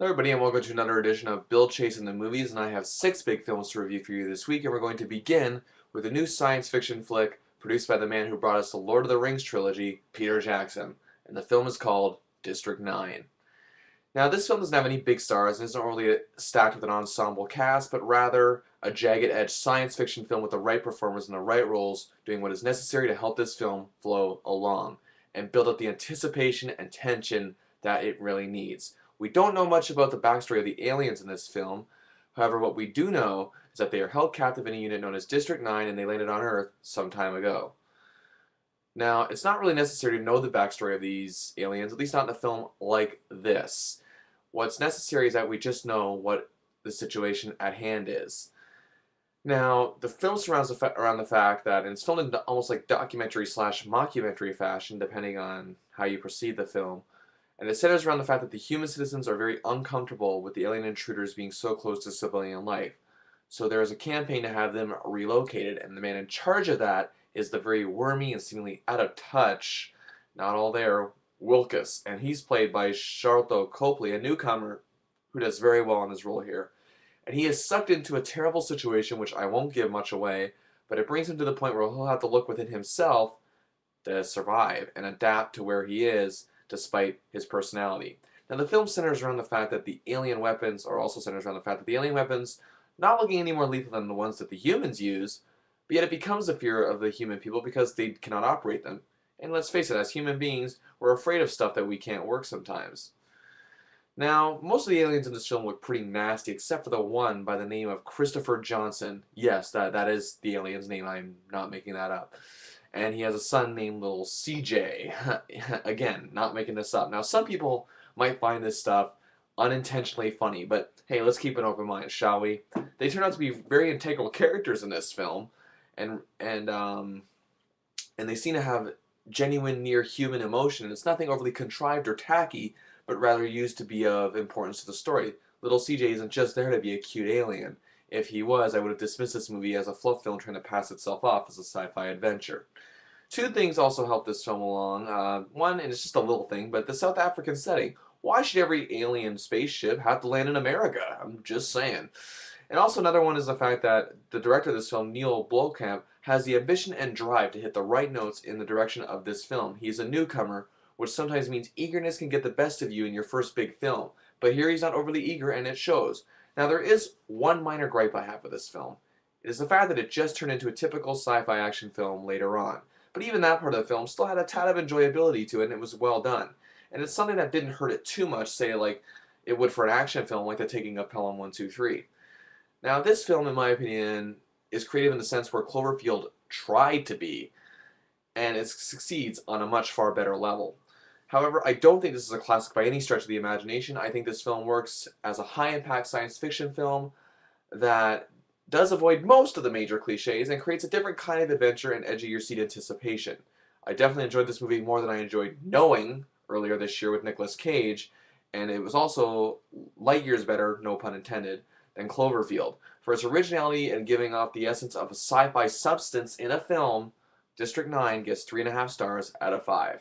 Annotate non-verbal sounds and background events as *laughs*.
Hello everybody and welcome to another edition of Bill Chase in the Movies and I have six big films to review for you this week and we're going to begin with a new science fiction flick produced by the man who brought us the Lord of the Rings trilogy, Peter Jackson, and the film is called District 9. Now this film doesn't have any big stars and isn't really stacked with an ensemble cast, but rather a jagged edge science fiction film with the right performers in the right roles doing what is necessary to help this film flow along and build up the anticipation and tension that it really needs we don't know much about the backstory of the aliens in this film. However, what we do know is that they are held captive in a unit known as District 9 and they landed on Earth some time ago. Now, it's not really necessary to know the backstory of these aliens, at least not in a film like this. What's necessary is that we just know what the situation at hand is. Now, the film surrounds the around the fact that it's filmed in almost like documentary slash mockumentary fashion, depending on how you perceive the film, and it centers around the fact that the human citizens are very uncomfortable with the alien intruders being so close to civilian life. So there is a campaign to have them relocated, and the man in charge of that is the very wormy and seemingly out of touch, not all there, Wilkes, and he's played by Charlton Copley, a newcomer who does very well in his role here. And he is sucked into a terrible situation, which I won't give much away, but it brings him to the point where he'll have to look within himself to survive and adapt to where he is despite his personality. Now, the film centers around the fact that the alien weapons are also centers around the fact that the alien weapons not looking any more lethal than the ones that the humans use, but yet it becomes a fear of the human people because they cannot operate them. And let's face it, as human beings, we're afraid of stuff that we can't work sometimes. Now, most of the aliens in this film look pretty nasty, except for the one by the name of Christopher Johnson. Yes, that, that is the alien's name. I'm not making that up and he has a son named little CJ. *laughs* Again, not making this up. Now, some people might find this stuff unintentionally funny, but hey, let's keep an open mind, shall we? They turn out to be very integral characters in this film, and and um, and they seem to have genuine, near human emotion. It's nothing overly contrived or tacky, but rather used to be of importance to the story. Little CJ isn't just there to be a cute alien. If he was, I would have dismissed this movie as a fluff film trying to pass itself off as a sci-fi adventure. Two things also helped this film along. Uh, one, and it's just a little thing, but the South African setting. Why should every alien spaceship have to land in America? I'm just saying. And also another one is the fact that the director of this film, Neil Blomkamp, has the ambition and drive to hit the right notes in the direction of this film. He's a newcomer, which sometimes means eagerness can get the best of you in your first big film. But here he's not overly eager, and it shows. Now there is one minor gripe I have with this film. It is the fact that it just turned into a typical sci-fi action film later on. But even that part of the film still had a tad of enjoyability to it and it was well done. And it's something that didn't hurt it too much, say like it would for an action film like The Taking of Pelham 123. Now this film, in my opinion, is creative in the sense where Cloverfield tried to be, and it succeeds on a much far better level. However, I don't think this is a classic by any stretch of the imagination. I think this film works as a high-impact science fiction film that does avoid most of the major cliches and creates a different kind of adventure and edge-of-your-seat anticipation. I definitely enjoyed this movie more than I enjoyed Knowing earlier this year with Nicolas Cage, and it was also light years better, no pun intended, than Cloverfield. For its originality and giving off the essence of a sci-fi substance in a film, District 9 gets 3.5 stars out of 5.